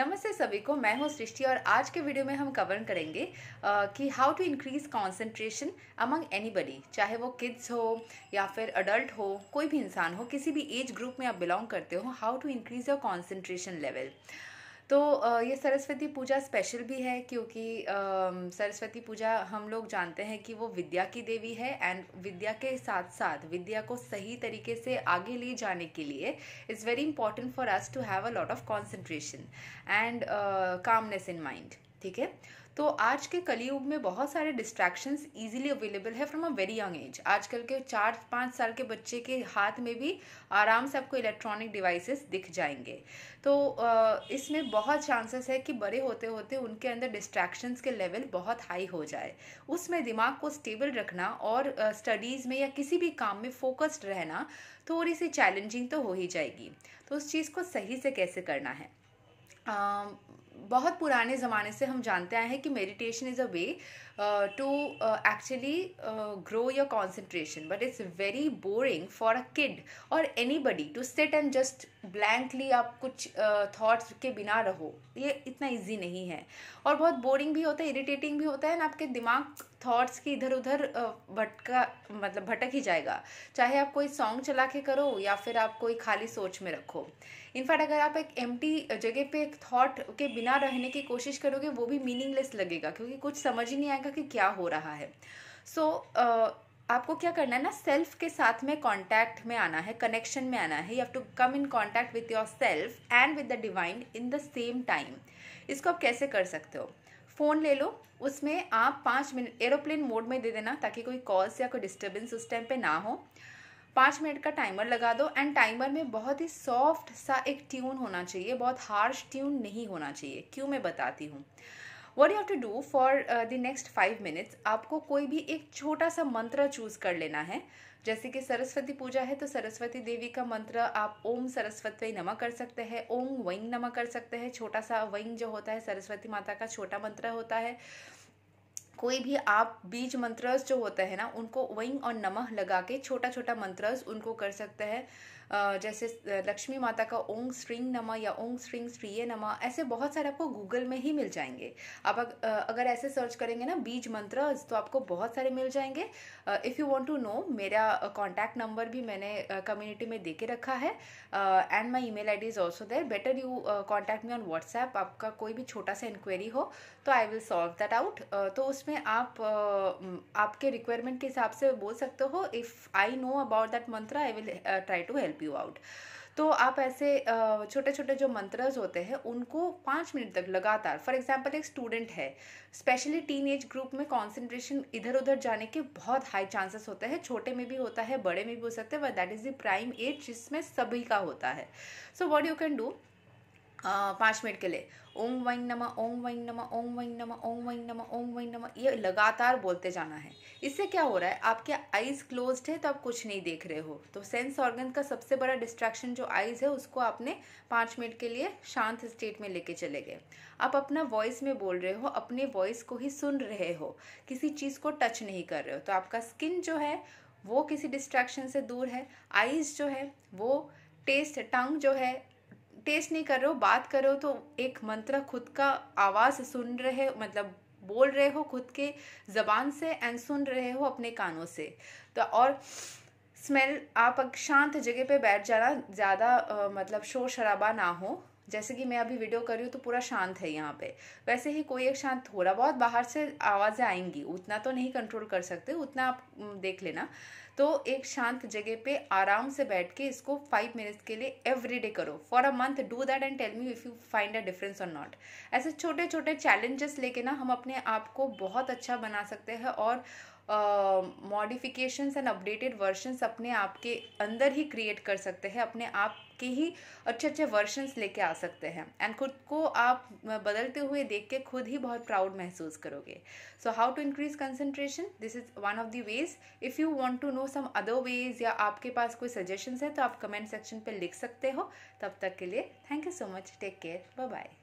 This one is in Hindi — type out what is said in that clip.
नमस्ते सभी को मैं हूँ सृष्टि और आज के वीडियो में हम कवर करेंगे आ, कि how to increase concentration among anybody चाहे वो किड्स हो या फिर अडल्ट हो कोई भी इंसान हो किसी भी एज ग्रुप में आप बिलोंग करते हो how to increase your concentration level तो ये सरस्वती पूजा स्पेशल भी है क्योंकि सरस्वती पूजा हम लोग जानते हैं कि वो विद्या की देवी है एंड विद्या के साथ साथ विद्या को सही तरीके से आगे ले जाने के लिए it's very important for us to have a lot of concentration and calmness in mind ठीक है तो आज के कलयुग में बहुत सारे डिस्ट्रैक्शंस इजीली अवेलेबल है from a very young age आजकल के चार पाँच साल के बच्चे के हाथ में भी आराम से आपको इलेक्ट्रॉनिक डिवाइसेस दिख जाएंगे तो इसमें बहुत चांसेस है कि बड़े होते होते उनके अंदर डिस्ट्रैक्शंस के लेवल बहुत हाई हो जाए उसमें दिमाग को स्टेबल रखना और स्टडीज़ में या किसी भी काम में फोकस्ड रहना थोड़ी सी चैलेंजिंग तो हो ही जाएगी तो उस चीज़ को सही से कैसे करना है बहुत पुराने ज़माने से हम जानते आए हैं कि meditation is a way to actually grow your concentration but it's very boring for a kid और anybody to sit and just blankly आप कुछ थाट्स uh, के बिना रहो ये इतना ईजी नहीं है और बहुत बोरिंग भी होता है इरीटेटिंग भी होता है एंड आपके दिमाग थॉट्स की इधर उधर भटका मतलब भटक ही जाएगा चाहे आप कोई सॉन्ग चला के करो या फिर आप कोई खाली सोच में रखो इनफैक्ट अगर आप एक एम जगह पे एक थॉट के बिना रहने की कोशिश करोगे वो भी मीनिंगलेस लगेगा क्योंकि कुछ समझ ही नहीं आएगा कि क्या हो रहा है सो so, uh, आपको क्या करना है ना सेल्फ के साथ में कॉन्टैक्ट में आना है कनेक्शन में आना है you have to come in contact with yourself and with the divine in the same time इसको आप कैसे कर सकते हो फ़ोन ले लो उसमें आप पाँच मिनट एरोप्लेन मोड में दे देना ताकि कोई कॉल्स या कोई डिस्टर्बेंस उस टाइम पे ना हो पाँच मिनट का टाइमर लगा दो एंड टाइमर में बहुत ही सॉफ्ट सा एक ट्यून होना चाहिए बहुत हार्श ट्यून नहीं होना चाहिए क्यों मैं बताती हूँ what you have to do for the next five minutes आपको कोई भी एक छोटा सा मंत्र चूज़ कर लेना है जैसे कि सरस्वती पूजा है तो सरस्वती देवी का मंत्र आप ओम सरस्वती नमः कर सकते हैं ओम वैंग नमः कर सकते हैं छोटा सा वैंग जो होता है सरस्वती माता का छोटा मंत्र होता है कोई भी आप बीज मंत्रस जो होते हैं ना उनको वैंग और नमः लगा के छोटा छोटा मंत्रस उनको कर सकते हैं जैसे लक्ष्मी माता का ओंग स्ट्रिंग नमा या ओंग स्ट्रिंग स्त्रीय नमा ऐसे बहुत सारे आपको गूगल में ही मिल जाएंगे आप अगर ऐसे सर्च करेंगे ना बीज मंत्र तो आपको बहुत सारे मिल जाएंगे if you want to know मेरा कॉन्टैक्ट नंबर भी मैंने कम्युनिटी में दे के रखा है and my email I D is also there better you contact me on WhatsApp आपका कोई भी छोटा सा इंक्वायरी हो तो I will solve that out तो उसमें आप uh, आपके रिक्वायरमेंट के हिसाब से बोल सकते हो if I know about that mantra I will try to help help you out तो आप ऐसे छोटे छोटे जो मंत्रस होते हैं उनको पाँच मिनट तक लगातार फॉर एग्जाम्पल एक स्टूडेंट है स्पेशली टीन एज ग्रुप में कॉन्सेंट्रेशन इधर उधर जाने के बहुत हाई चांसेस होते हैं छोटे में भी होता है बड़े में भी हो सकते हैं but that is the prime age जिसमें सभी का होता है so what you can do पाँच मिनट के लिए ओम वाइन नमा ओम वाइन नमा ओम वाइन नमा ओम वाइन नमा ओम वाइन नमा ये लगातार बोलते जाना है इससे क्या हो रहा है आपके आईज क्लोज्ड है तो आप कुछ नहीं देख रहे हो तो सेंस ऑर्गन का सबसे बड़ा डिस्ट्रैक्शन जो आईज है उसको आपने पाँच मिनट के लिए शांत स्टेट में लेके चले गए आप अपना वॉइस में बोल रहे हो अपने वॉइस को ही सुन रहे हो किसी चीज़ को टच नहीं कर रहे हो तो आपका स्किन जो है वो किसी डिस्ट्रैक्शन से दूर है आईज जो है वो टेस्ट टंग जो है टेस्ट नहीं कर रहे हो बात कर रहे हो तो एक मंत्र खुद का आवाज़ सुन रहे मतलब बोल रहे हो खुद के ज़बान से एंड सुन रहे हो अपने कानों से तो और स्मेल आप शांत जगह पे बैठ जाना ज़्यादा मतलब शोर शराबा ना हो जैसे कि मैं अभी वीडियो कर रही हूँ तो पूरा शांत है यहाँ पे वैसे ही कोई एक शांत थोड़ा बहुत बाहर से आवाज़ें आएंगी उतना तो नहीं कंट्रोल कर सकते उतना आप देख लेना तो एक शांत जगह पे आराम से बैठ के इसको फाइव मिनट्स के लिए एवरी डे करो for a month do that and tell me if you find a difference और नॉट ऐसे छोटे छोटे चैलेंजेस लेके ना हम अपने आप को बहुत अच्छा बना सकते हैं और मॉडिफिकेशंस एंड अपडेटेड वर्शंस अपने आप के अंदर ही क्रिएट कर सकते हैं अपने आप के ही अच्छे अच्छे वर्शंस लेके आ सकते हैं एंड खुद को आप बदलते हुए देख के खुद ही बहुत प्राउड महसूस करोगे so how to increase concentration this is one of the ways if you want to know some other ways या आपके पास कोई सजेशंस है तो आप कमेंट सेक्शन पर लिख सकते हो तब तक के लिए thank you so much take care bye bye